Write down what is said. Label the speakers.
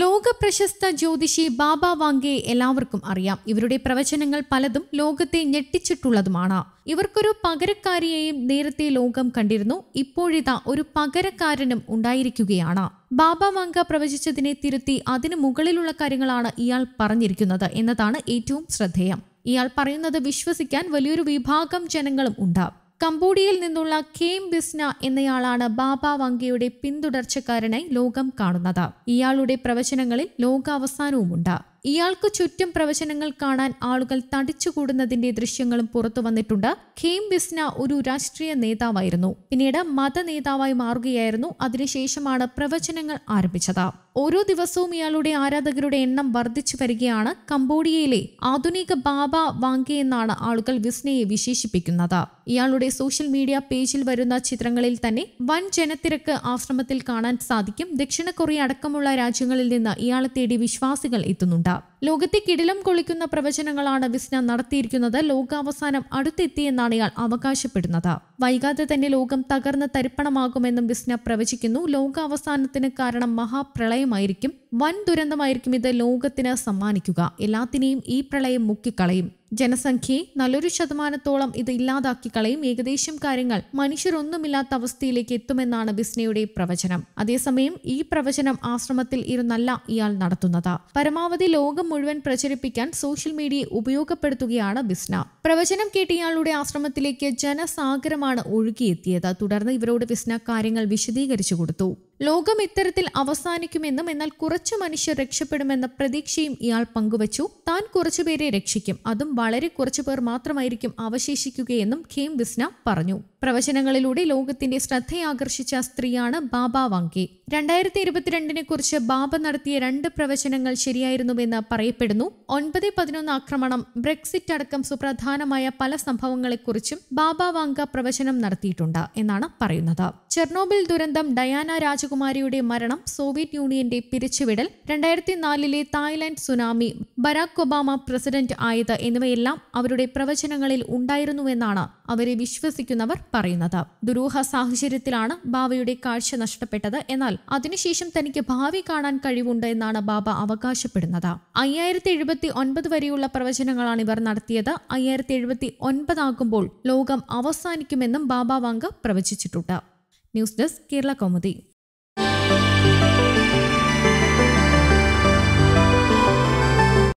Speaker 1: ലോകപ്രശസ്ത ജ്യോതിഷി ബാബ വാങ്കയെ എല്ലാവർക്കും അറിയാം ഇവരുടെ പ്രവചനങ്ങൾ പലതും ലോകത്തെ ഞെട്ടിച്ചിട്ടുള്ളതുമാണ് ഇവർക്കൊരു പകരക്കാരിയെയും നേരത്തെ ലോകം കണ്ടിരുന്നു ഇപ്പോഴിതാ ഒരു പകരക്കാരനും ഉണ്ടായിരിക്കുകയാണ് ബാബ വാങ്ക പ്രവചിച്ചതിനെ തിരുത്തി അതിനു മുകളിലുള്ള കാര്യങ്ങളാണ് ഇയാൾ പറഞ്ഞിരിക്കുന്നത് എന്നതാണ് ഏറ്റവും ശ്രദ്ധേയം ഇയാൾ പറയുന്നത് വിശ്വസിക്കാൻ വലിയൊരു വിഭാഗം ജനങ്ങളും ഉണ്ടാവും കംബോഡിയയിൽ നിന്നുള്ള കേം ബിസ്ന എന്നയാളാണ് ബാബ വങ്കയുടെ പിന്തുടർച്ചക്കാരനായി ലോകം കാണുന്നത് ഇയാളുടെ പ്രവചനങ്ങളിൽ ലോകാവസാനവുമുണ്ട് ഇയാൾക്ക് ചുറ്റും പ്രവചനങ്ങൾ കാണാൻ ആളുകൾ തടിച്ചുകൂടുന്നതിന്റെ ദൃശ്യങ്ങളും പുറത്തു വന്നിട്ടുണ്ട് ഖേം ബിസ്ന ഒരു രാഷ്ട്രീയ നേതാവായിരുന്നു പിന്നീട് മത നേതാവായി മാറുകയായിരുന്നു അതിനുശേഷമാണ് പ്രവചനങ്ങൾ ആരംഭിച്ചത് ഓരോ ദിവസവും ഇയാളുടെ ആരാധകരുടെ എണ്ണം വർദ്ധിച്ചു വരികയാണ് കംബോഡിയയിലെ ആധുനിക ബാബ വാങ്കെ എന്നാണ് ആളുകൾ വിസ്നയെ വിശേഷിപ്പിക്കുന്നത് ഇയാളുടെ സോഷ്യൽ മീഡിയ പേജിൽ വരുന്ന ചിത്രങ്ങളിൽ തന്നെ വൻ ജനത്തിരക്ക് ആശ്രമത്തിൽ കാണാൻ സാധിക്കും ദക്ഷിണ കൊറിയ അടക്കമുള്ള രാജ്യങ്ങളിൽ നിന്ന് ഇയാളെ തേടി വിശ്വാസികൾ എത്തുന്നുണ്ട് ലോകത്തെ കിടിലം കൊളിക്കുന്ന പ്രവചനങ്ങളാണ് വിസ്ന നടത്തിയിരിക്കുന്നത് ലോകാവസാനം അടുത്തെത്തിയെന്നാണ് ഇയാൾ അവകാശപ്പെടുന്നത് വൈകാതെ തന്നെ ലോകം തകർന്ന് തരിപ്പണമാകുമെന്നും വിസ്ന പ്രവചിക്കുന്നു ലോകാവസാനത്തിന് കാരണം മഹാപ്രളയമായിരിക്കും വൻ ദുരന്തമായിരിക്കും ഇത് ലോകത്തിന് സമ്മാനിക്കുക എല്ലാത്തിനെയും ഈ പ്രളയം മുക്കിക്കളയും ജനസംഖ്യയെ നല്ലൊരു ശതമാനത്തോളം ഇത് ഇല്ലാതാക്കി കളയും ഏകദേശം കാര്യങ്ങൾ മനുഷ്യരൊന്നുമില്ലാത്ത അവസ്ഥയിലേക്ക് എത്തുമെന്നാണ് വിസ്നയുടെ പ്രവചനം അതേസമയം ഈ പ്രവചനം ആശ്രമത്തിൽ ഇരുന്നല്ല ഇയാൾ നടത്തുന്നത് പരമാവധി ലോകം മുഴുവൻ പ്രചരിപ്പിക്കാൻ സോഷ്യൽ മീഡിയയെ ഉപയോഗപ്പെടുത്തുകയാണ് ബിസ്ന പ്രവചനം കേട്ട് ഇയാളുടെ ആശ്രമത്തിലേക്ക് ജനസാഗരമാണ് നിന്നാണ് ഒഴുകിയെത്തിയത് തുടർന്ന് ഇവരോട് വിസ്ന കാര്യങ്ങൾ വിശദീകരിച്ചു കൊടുത്തു ലോകം ഇത്തരത്തിൽ അവസാനിക്കുമെന്നും എന്നാൽ കുറച്ചു മനുഷ്യർ രക്ഷപ്പെടുമെന്ന പ്രതീക്ഷയും ഇയാൾ പങ്കുവച്ചു താൻ കുറച്ചുപേരെ രക്ഷിക്കും അതും വളരെ കുറച്ചുപേർ മാത്രമായിരിക്കും അവശേഷിക്കുകയെന്നും ഖേം വിസ്ന പറഞ്ഞു പ്രവചനങ്ങളിലൂടെ ലോകത്തിന്റെ ശ്രദ്ധയാകർഷിച്ച സ്ത്രീയാണ് ബാബ വാങ്കെ രണ്ടായിരത്തി ഇരുപത്തിരണ്ടിനെ കുറിച്ച് ബാബ നടത്തിയ രണ്ട് പ്രവചനങ്ങൾ ശരിയായിരുന്നുവെന്ന് പറയപ്പെടുന്നു ഒൻപത് പതിനൊന്ന് ആക്രമണം ബ്രെക്സിറ്റ് അടക്കം സുപ്രധാനമായ പല സംഭവങ്ങളെക്കുറിച്ചും ബാബ വാങ്ക പ്രവചനം നടത്തിയിട്ടുണ്ട് എന്നാണ് പറയുന്നത് ചെർണോബിൽ ദുരന്തം ഡയാന രാജകുമാരിയുടെ മരണം സോവിയറ്റ് യൂണിയന്റെ പിരിച്ചുവിടൽ രണ്ടായിരത്തി നാലിലെ Thailand tsunami Barack Obama president ആയത് എന്നിവയെല്ലാം അവരുടെ പ്രവചനങ്ങളിൽ ഉണ്ടായിരുന്നുവെന്നാണ് അവരെ വിശ്വസിക്കുന്നവർ പറയുന്നത് ദുരൂഹ സാഹചര്യത്തിലാണ് ബാബയുടെ കാഴ്ച നഷ്ടപ്പെട്ടത് എന്നാൽ അതിനുശേഷം തനിക്ക് ഭാവി കാണാൻ കഴിവുണ്ട് എന്നാണ് ബാബ അവകാശപ്പെടുന്നത് അയ്യായിരത്തി എഴുപത്തി ഒൻപത് വരെയുള്ള പ്രവചനങ്ങളാണ് ഇവർ നടത്തിയത് അയ്യായിരത്തി എഴുപത്തി ഒൻപതാകുമ്പോൾ ലോകം അവസാനിക്കുമെന്നും ബാബ വാങ്ക പ്രവചിച്ചിട്ടുണ്ട് ന്യൂസ് ഡെസ്ക് കേരള കൗമുദി